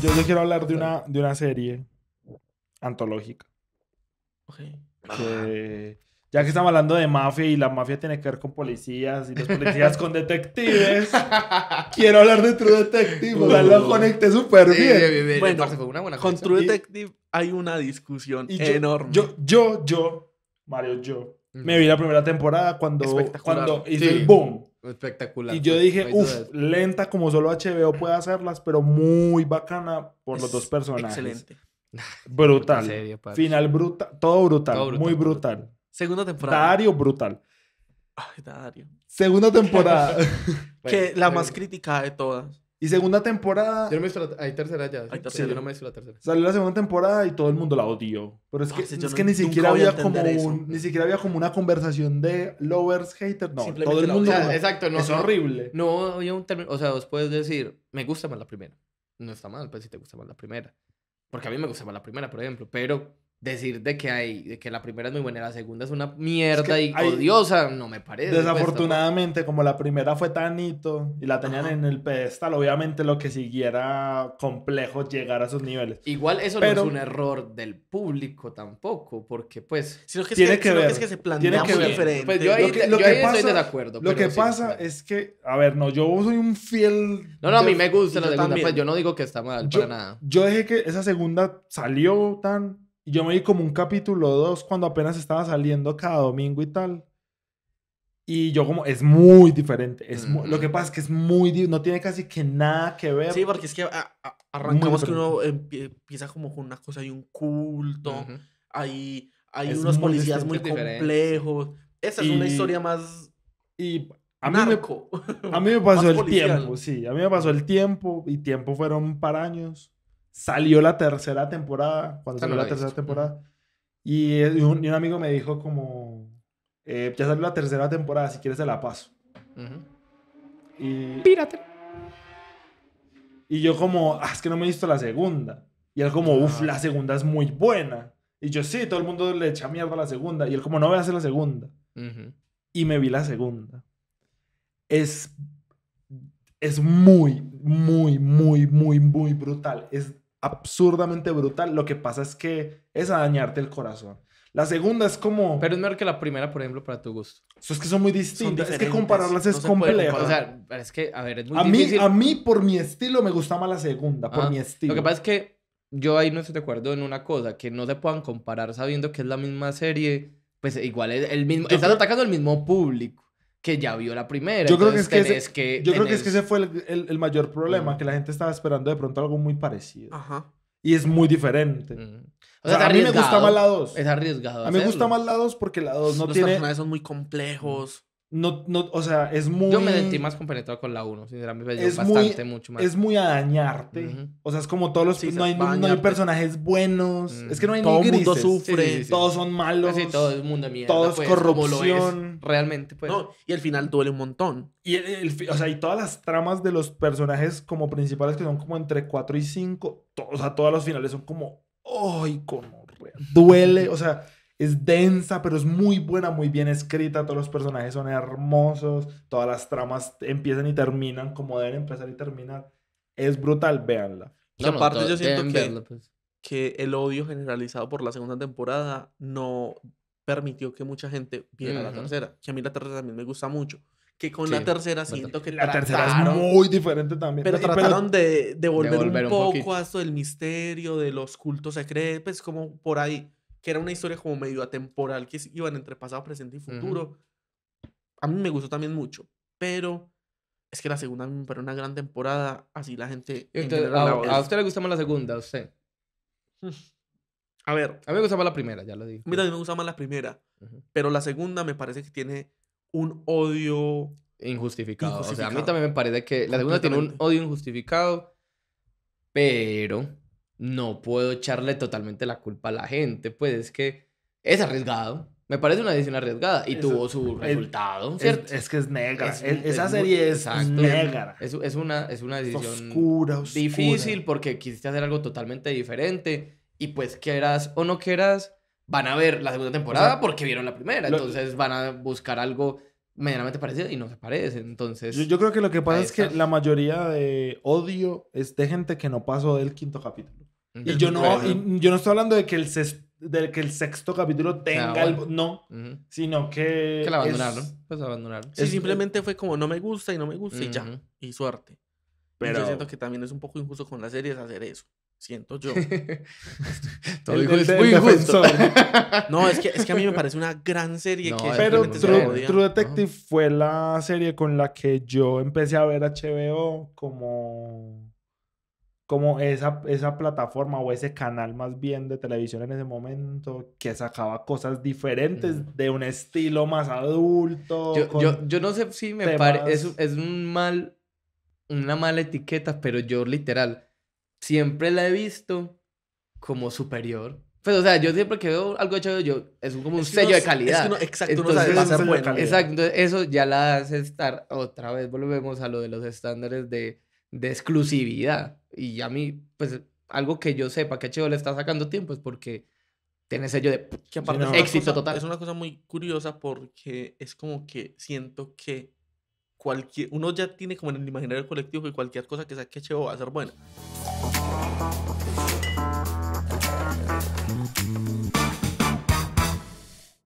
yo, quiero hablar de una, de una serie antológica. Ok. ya que estamos hablando de mafia y la mafia tiene que ver con policías y los policías con detectives, quiero hablar de True Detective. lo conecté súper bien. Bueno, con True Detective hay una discusión enorme. Yo, yo, yo, Mario, yo, me vi mm. la primera temporada cuando, cuando hizo el boom. Espectacular. Y yo pues, dije, uff, lenta como solo HBO puede hacerlas, pero muy bacana por los dos personajes. Excelente. Brutal. Final brutal. Todo brutal. Muy brutal. Segunda temporada. Dario brutal. Ay, Dario. Segunda temporada. que la más criticada de todas. Y segunda temporada. Yo no me la... tercera ya. yo no me la tercera. Salió la segunda temporada y todo el mundo la odió. Pero es ah, que, ni siquiera había como ni siquiera había como una conversación de lovers, hater No, todo el mundo. exacto, no. Es horrible. No había un término. O sea, os puedes decir, me gusta más la primera. No está mal, pues si te gusta más la primera. Porque a mí me gusta más la primera, por ejemplo. Pero decir de que hay de que la primera es muy buena y la segunda es una mierda y odiosa no me parece pues, desafortunadamente como la primera fue tan hito y la tenían en el pedestal obviamente lo que siguiera complejo llegar a esos niveles igual eso no es un error del público tampoco porque pues que tiene que, ver, es que se plantea ver. diferente pues lo que, pasa, que pasa es que a ver no yo soy un fiel no no a mí me gusta la pues, yo no digo que está mal para nada yo dejé que esa segunda salió tan y yo me vi como un capítulo 2 cuando apenas estaba saliendo cada domingo y tal. Y yo como, es muy diferente. Es lo que pasa es que es muy... No tiene casi que nada que ver. Sí, porque es que ah, ah, arrancamos que uno empieza como con una cosa, hay un culto, hay, unos policías muy complejos. Esa es una historia más... Y a mí, Me, a mí me pasó el tiempo, sí. A mí me pasó el tiempo y tiempo fueron para años salió la tercera temporada, cuando salió la tercera temporada. Eh, y un, amigo me dijo como, eh, ya salió la tercera temporada, si quieres te la paso. Y... Pírate. Y yo como, ah, es que no me he visto la segunda. Y él como, uff, ah. la segunda es muy buena. Y yo, sí, todo el mundo le echa mierda a la segunda. Y él como, no voy a hacer la segunda. Y me vi la segunda. Es... Es muy, muy, muy, muy, muy brutal. Es absurdamente brutal. Lo que pasa es que es a dañarte el corazón. La segunda es como. Pero es mejor que la primera, por ejemplo, para tu gusto. Eso es que son muy distintas. es que compararlas es complejo. O sea, es que, a ver, a Mí, a mí, por mi estilo, me gusta más la segunda, por ah, mi estilo. Lo que pasa es que yo ahí no estoy de acuerdo en una cosa, que no se puedan comparar sabiendo que es la misma serie. Pues igual es el mismo. atacando al mismo público que ya vio la primera. Yo creo que es que, ese, yo creo que, ese fue el, el, mayor problema, que la gente estaba esperando de pronto algo muy parecido. Ajá. Y es muy diferente. O sea, a mí me gusta más la 2. Es arriesgado. A mí me gusta más la 2 porque la 2 no tiene. Los personajes son muy complejos. No, no, o sea, es muy. Yo me sentí más compenetrado con la 1, sinceramente. es bastante, muy, mucho más. Es muy a dañarte. O sea, es como todos los. Pues, no, hay, pues. personajes buenos. Es que no hay Todo el mundo sufre. todos son malos. Sí, todo el mundo mierda. Todos pues, corrupción. realmente, pues. y al final duele un montón. Y, el, o sea, y todas las tramas de los personajes como principales, que son como entre 4 y 5. o sea, todos los finales son como. ¡Ay, cómo duele. O sea es densa, pero es muy buena, muy bien escrita, todos los personajes son hermosos, todas las tramas empiezan y terminan como deben empezar y terminar. Es brutal, véanla. Y aparte yo siento que, pues. que el odio generalizado por la segunda temporada no permitió que mucha gente viera la tercera, que a mí la tercera también me gusta mucho. Que con la tercera siento que la tercera es muy diferente también. Pero, trataron de, de, volver un, poco a esto del misterio, de los cultos secretos, pues como por ahí que era una historia como medio atemporal, que iban entre pasado, presente y futuro. A mí me gustó también mucho, pero es que la segunda para una gran temporada, así la gente... a, usted le gusta más la segunda? ¿A usted? A ver. A mí me gusta más la primera, ya lo digo. a mí también me gusta más la primera, pero la segunda me parece que tiene un odio... Injustificado. injustificado. O sea, a mí también me parece que la segunda tiene un odio injustificado, pero no puedo echarle totalmente la culpa a la gente, pues es que es arriesgado. Me parece una decisión arriesgada y tuvo su resultado, es, que es negra. esa serie es, negra. Es, una, es una decisión oscura, difícil porque quisiste hacer algo totalmente diferente y pues quieras o no quieras, van a ver la segunda temporada porque vieron la primera. entonces van a buscar algo medianamente parecido y no se parece. Entonces. yo creo que lo que pasa es que la mayoría de odio es de gente que no pasó del quinto capítulo y yo no, yo no estoy hablando de que el sexto, que el sexto capítulo tenga el, no, sino que que la abandonaron, pues abandonaron. simplemente fue como no me gusta y no me gusta y ya, y suerte. Pero yo siento que también es un poco injusto con las series hacer eso. Siento yo. Todo es muy injusto. no, es que, es que a mí me parece una gran serie que Pero True, Detective fue la serie con la que yo empecé a ver HBO como como esa, esa plataforma o ese canal más bien de televisión en ese momento que sacaba cosas diferentes de un estilo más adulto. Yo, no sé si me parece, es, un mal, una mala etiqueta, pero yo literal siempre la he visto como superior. pero pues, o sea, yo siempre que veo algo hecho yo, es como un sello de calidad. exacto, Exacto, eso ya la hace estar, otra vez volvemos a lo de los estándares de de exclusividad. Y a mí, pues, algo que yo sepa que HBO le está sacando tiempo es porque tiene sello de éxito total. Es una cosa muy curiosa porque es como que siento que cualquier, uno ya tiene como en el imaginario colectivo que cualquier cosa que saque HBO va a ser buena.